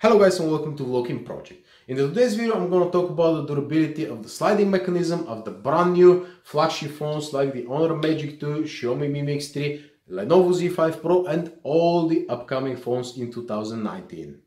Hello guys and welcome to Vlogging Project. In today's video I'm going to talk about the durability of the sliding mechanism of the brand new flagship phones like the Honor Magic 2, Xiaomi Mi Mix 3, Lenovo Z5 Pro and all the upcoming phones in 2019.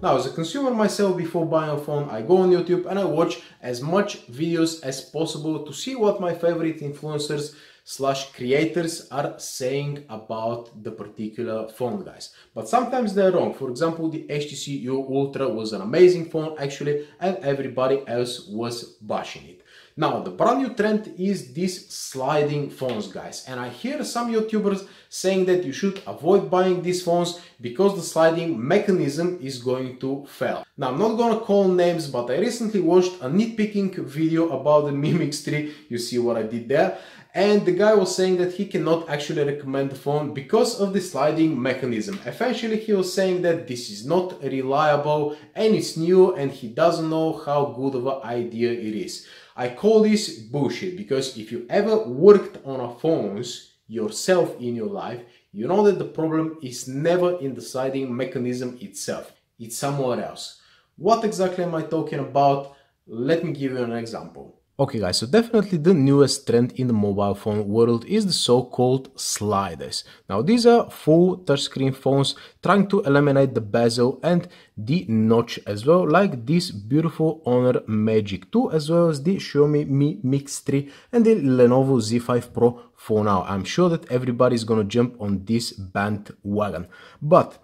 Now, as a consumer myself, before buying a phone, I go on YouTube and I watch as much videos as possible to see what my favorite influencers slash creators are saying about the particular phone, guys. But sometimes they're wrong. For example, the HTC U Ultra was an amazing phone, actually, and everybody else was bashing it. Now, the brand new trend is these sliding phones, guys. And I hear some YouTubers saying that you should avoid buying these phones because the sliding mechanism is going to fail. Now, I'm not gonna call names, but I recently watched a nitpicking video about the mimics 3. You see what I did there and the guy was saying that he cannot actually recommend the phone because of the sliding mechanism. Essentially, he was saying that this is not reliable and it's new and he doesn't know how good of an idea it is. I call this bullshit because if you ever worked on a phones yourself in your life, you know that the problem is never in the sliding mechanism itself. It's somewhere else. What exactly am I talking about? Let me give you an example. Okay guys, so definitely the newest trend in the mobile phone world is the so-called sliders. Now these are full touchscreen phones trying to eliminate the bezel and the notch as well, like this beautiful Honor Magic 2 as well as the Xiaomi Mi Mix 3 and the Lenovo Z5 Pro for now. I'm sure that everybody is gonna jump on this bandwagon. But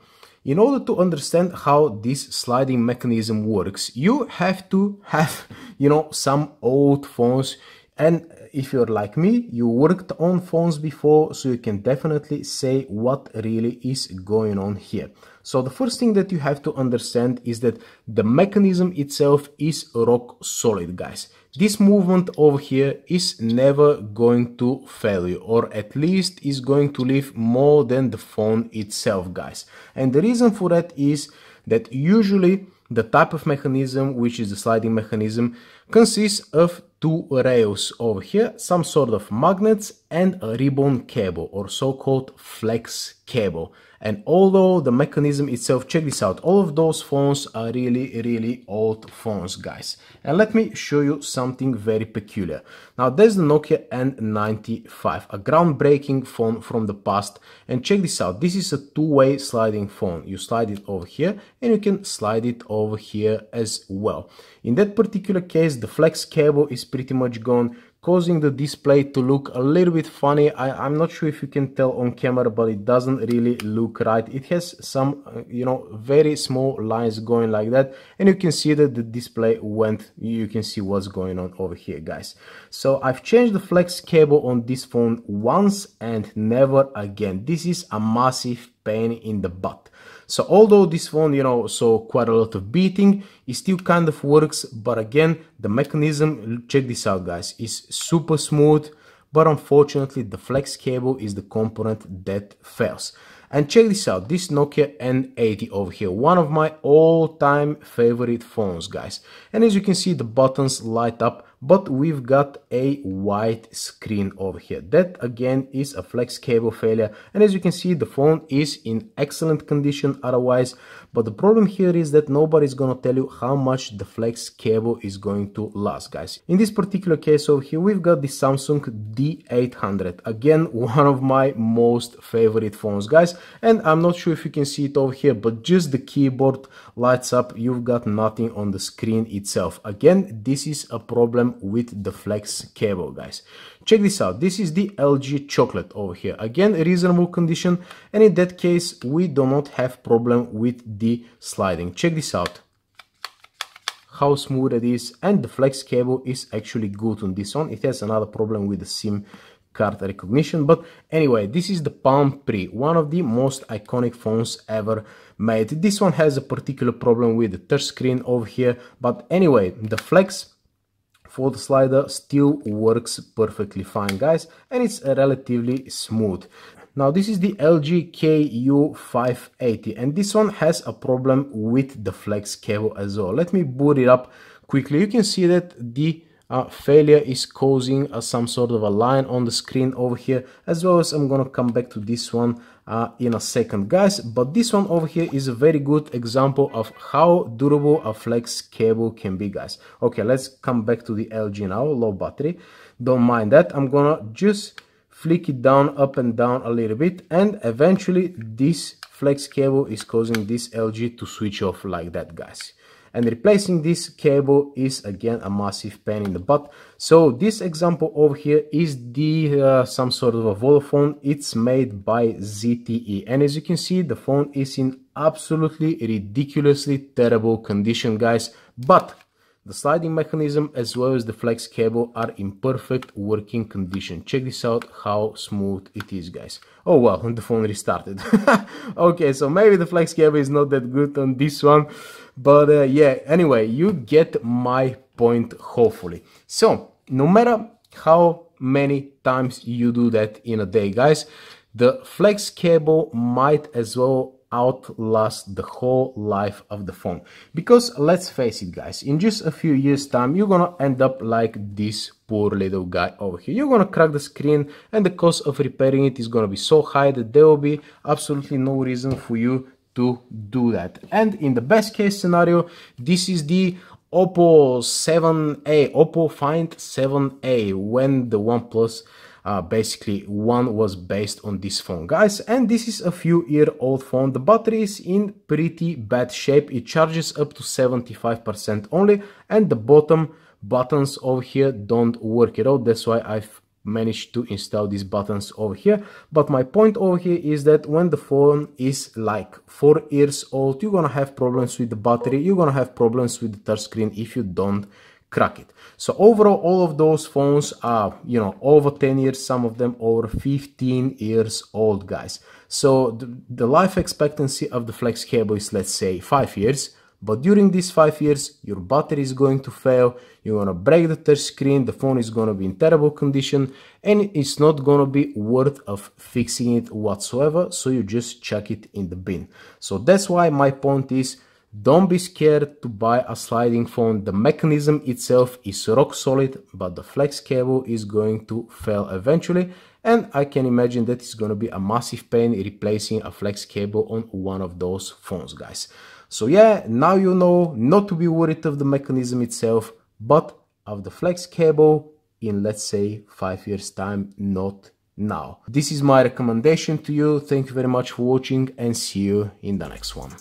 in order to understand how this sliding mechanism works, you have to have, you know, some old phones. And if you're like me, you worked on phones before, so you can definitely say what really is going on here. So the first thing that you have to understand is that the mechanism itself is rock solid, guys. This movement over here is never going to fail you, or at least is going to leave more than the phone itself, guys. And the reason for that is that usually the type of mechanism, which is the sliding mechanism, consists of two rails over here, some sort of magnets and a ribbon cable or so-called flex cable. And although the mechanism itself, check this out, all of those phones are really, really old phones, guys. And let me show you something very peculiar. Now, there's the Nokia N95, a groundbreaking phone from the past. And check this out, this is a two-way sliding phone. You slide it over here and you can slide it over here as well. In that particular case, this the flex cable is pretty much gone causing the display to look a little bit funny. I, am not sure if you can tell on camera, but it doesn't really look right. It has some, uh, you know, very small lines going like that. And you can see that the display went, you can see what's going on over here, guys. So I've changed the flex cable on this phone once and never again. This is a massive pain in the butt. So although this phone, you know, saw quite a lot of beating, it still kind of works. But again, the mechanism, check this out guys, is super smooth. But unfortunately, the flex cable is the component that fails. And check this out, this Nokia N80 over here, one of my all-time favorite phones, guys. And as you can see, the buttons light up but we've got a white screen over here. That again is a flex cable failure and as you can see the phone is in excellent condition otherwise but the problem here is that nobody's gonna tell you how much the flex cable is going to last guys. In this particular case over here we've got the Samsung D800 again one of my most favorite phones guys and I'm not sure if you can see it over here but just the keyboard lights up you've got nothing on the screen itself. Again this is a problem with the flex cable guys check this out this is the LG chocolate over here again reasonable condition and in that case we do not have problem with the sliding check this out how smooth it is and the flex cable is actually good on this one it has another problem with the sim card recognition but anyway this is the palm pre one of the most iconic phones ever made this one has a particular problem with the touch screen over here but anyway the flex the slider still works perfectly fine guys and it's relatively smooth. Now this is the LG KU580 and this one has a problem with the flex cable as well. Let me boot it up quickly. You can see that the uh, failure is causing uh, some sort of a line on the screen over here as well as I'm gonna come back to this one uh, in a second guys but this one over here is a very good example of how durable a flex cable can be guys okay let's come back to the LG now low battery don't mind that I'm gonna just flick it down up and down a little bit and eventually this flex cable is causing this LG to switch off like that guys and replacing this cable is again a massive pain in the butt so this example over here is the uh, some sort of a Vodafone it's made by ZTE and as you can see the phone is in absolutely ridiculously terrible condition guys but the sliding mechanism as well as the flex cable are in perfect working condition. Check this out how smooth it is guys. Oh wow, the phone restarted. okay, so maybe the flex cable is not that good on this one. But uh, yeah, anyway, you get my point hopefully. So, no matter how many times you do that in a day guys, the flex cable might as well outlast the whole life of the phone because let's face it guys in just a few years time you're gonna end up like this poor little guy over here you're gonna crack the screen and the cost of repairing it is gonna be so high that there will be absolutely no reason for you to do that and in the best case scenario this is the Oppo 7a Oppo Find 7a when the OnePlus uh, basically one was based on this phone guys and this is a few year old phone the battery is in pretty bad shape it charges up to 75% only and the bottom buttons over here don't work at all that's why I've managed to install these buttons over here but my point over here is that when the phone is like four years old you're gonna have problems with the battery you're gonna have problems with the touchscreen if you don't crack it. So overall, all of those phones are, you know, over 10 years, some of them over 15 years old, guys. So the, the life expectancy of the flex cable is, let's say, five years. But during these five years, your battery is going to fail, you're gonna break the touch screen, the phone is gonna be in terrible condition, and it's not gonna be worth of fixing it whatsoever, so you just chuck it in the bin. So that's why my point is, don't be scared to buy a sliding phone. The mechanism itself is rock solid, but the flex cable is going to fail eventually. And I can imagine that it's going to be a massive pain replacing a flex cable on one of those phones, guys. So yeah, now you know not to be worried of the mechanism itself, but of the flex cable in let's say five years time, not now. This is my recommendation to you. Thank you very much for watching and see you in the next one.